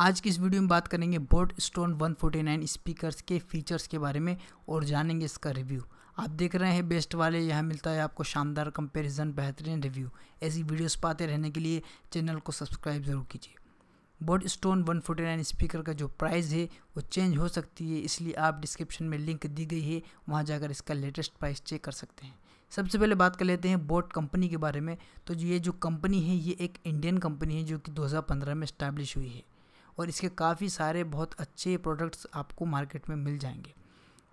आज की इस वीडियो में बात करेंगे बोट स्टोन 149 स्पीकर्स के फीचर्स के बारे में और जानेंगे इसका रिव्यू आप देख रहे हैं बेस्ट वाले यहाँ मिलता है आपको शानदार कंपैरिजन बेहतरीन रिव्यू ऐसी वीडियोस पाते रहने के लिए चैनल को सब्सक्राइब ज़रूर कीजिए boAt Stone one forty nine speaker का जो प्राइस है वो चेंज हो सकती है इसलिए आप डिस्क्रिप्शन में लिंक दी गई है वहाँ जाकर इसका लेटेस्ट प्राइस चेक कर सकते हैं सबसे पहले बात कर लेते हैं बोट कंपनी के बारे में तो ये जो कंपनी है ये एक इंडियन कंपनी है जो कि 2015 में इस्टेब्लिश हुई है और इसके काफ़ी सारे बहुत अच्छे प्रोडक्ट्स आपको मार्केट में मिल जाएंगे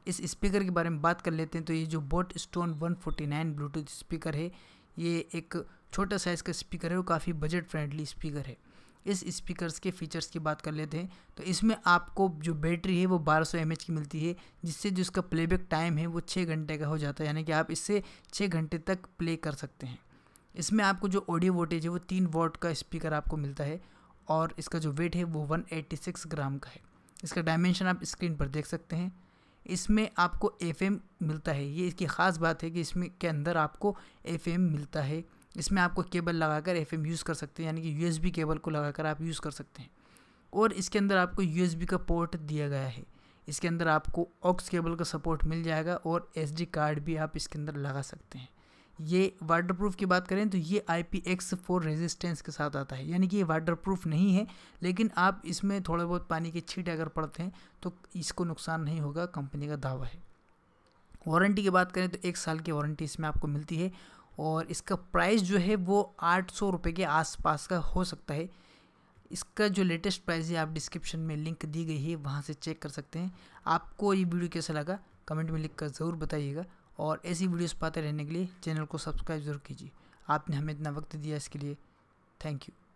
इस स्पीकर के बारे में बात कर लेते हैं तो ये जो बोट स्टोन 149 ब्लूटूथ स्पीकर है ये एक छोटा साइज़ का स्पीकर है और काफ़ी बजट फ्रेंडली स्पीकर है इस स्पीकर्स के फीचर्स की बात कर लेते हैं तो इसमें आपको जो बैटरी है वो 1200 सौ की मिलती है जिससे जो इसका प्लेबैक टाइम है वो छः घंटे का हो जाता है यानी कि आप इससे छः घंटे तक प्ले कर सकते हैं इसमें आपको जो ऑडियो वोल्टेज है वो तीन वोट का स्पीकर आपको मिलता है और इसका जो वेट है वो 186 ग्राम का है इसका डायमेंशन आप स्क्रीन पर देख सकते हैं इसमें आपको एफ मिलता है ये इसकी ख़ास बात है कि इसमें के अंदर आपको एफ मिलता है इसमें आपको केबल लगाकर एफ यूज़ कर सकते हैं यानी कि यू केबल को लगाकर आप यूज़ कर सकते हैं और इसके अंदर आपको यू का पोर्ट दिया गया है इसके अंदर आपको ऑक्स केबल का सपोर्ट मिल जाएगा और एस कार्ड भी आप इसके अंदर लगा सकते हैं ये वाटर प्रूफ की बात करें तो ये I P X four resistance के साथ आता है यानी कि ये वाटर प्रूफ नहीं है लेकिन आप इसमें थोड़े बहुत पानी के छीटे अगर पड़ते हैं तो इसको नुकसान नहीं होगा कंपनी का दावा है वारंटी की बात करें तो एक साल की वारंटी इसमें आपको मिलती है और इसका प्राइस जो है वो आठ सौ रुपये के आसपास का हो सकता है इसका जो लेटेस्ट प्राइस है आप डिस्क्रिप्शन में लिंक दी गई है वहाँ से चेक कर सकते हैं आपको ये वीडियो कैसा लगा कमेंट में लिख कर ज़रूर बताइएगा और ऐसी वीडियोस पाते रहने के लिए चैनल को सब्सक्राइब ज़रूर कीजिए आपने हमें इतना वक्त दिया इसके लिए थैंक यू